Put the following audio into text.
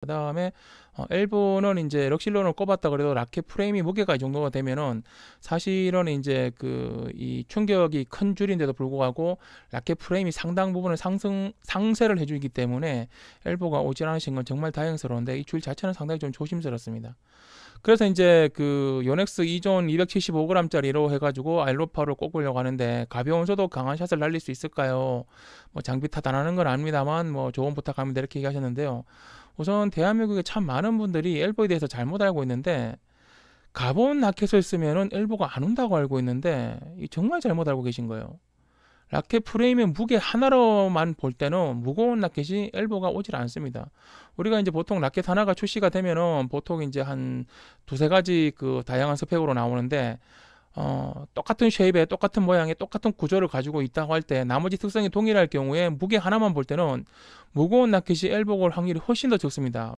그 다음에 어, 엘보는 이제 럭실론을 꼽았다 그래도 라켓 프레임이 무게가 이 정도가 되면은 사실은 이제 그 이 충격이 큰 줄인데도 불구하고 라켓 프레임이 상당 부분을 상승 상쇄를 해주기 때문에 엘보가 오질 않으신 건 정말 다행스러운데 이 줄 자체는 상당히 좀 조심스럽습니다. 그래서 이제 그 요넥스 이존 275g짜리로 해가지고 알로파로 꼽으려고 하는데 가벼운 소도 강한 샷을 날릴 수 있을까요? 뭐 장비 타단 하는 건 아닙니다만 뭐 조언 부탁합니다 이렇게 얘기하셨는데요. 우선 대한민국에 참 많은 분들이 엘보에 대해서 잘못 알고 있는데 가본 라켓을 쓰면은 엘보가 안 온다고 알고 있는데 정말 잘못 알고 계신 거예요. 라켓 프레임의 무게 하나로만 볼 때는 무거운 라켓이 엘보가 오질 않습니다. 우리가 이제 보통 라켓 하나가 출시가 되면은 보통 이제 한 두세 가지 그 다양한 스펙으로 나오는데 어, 똑같은 쉐입에 똑같은 모양에 똑같은 구조를 가지고 있다고 할 때 나머지 특성이 동일할 경우에 무게 하나만 볼 때는 무거운 라켓이 엘보골 확률이 훨씬 더 적습니다.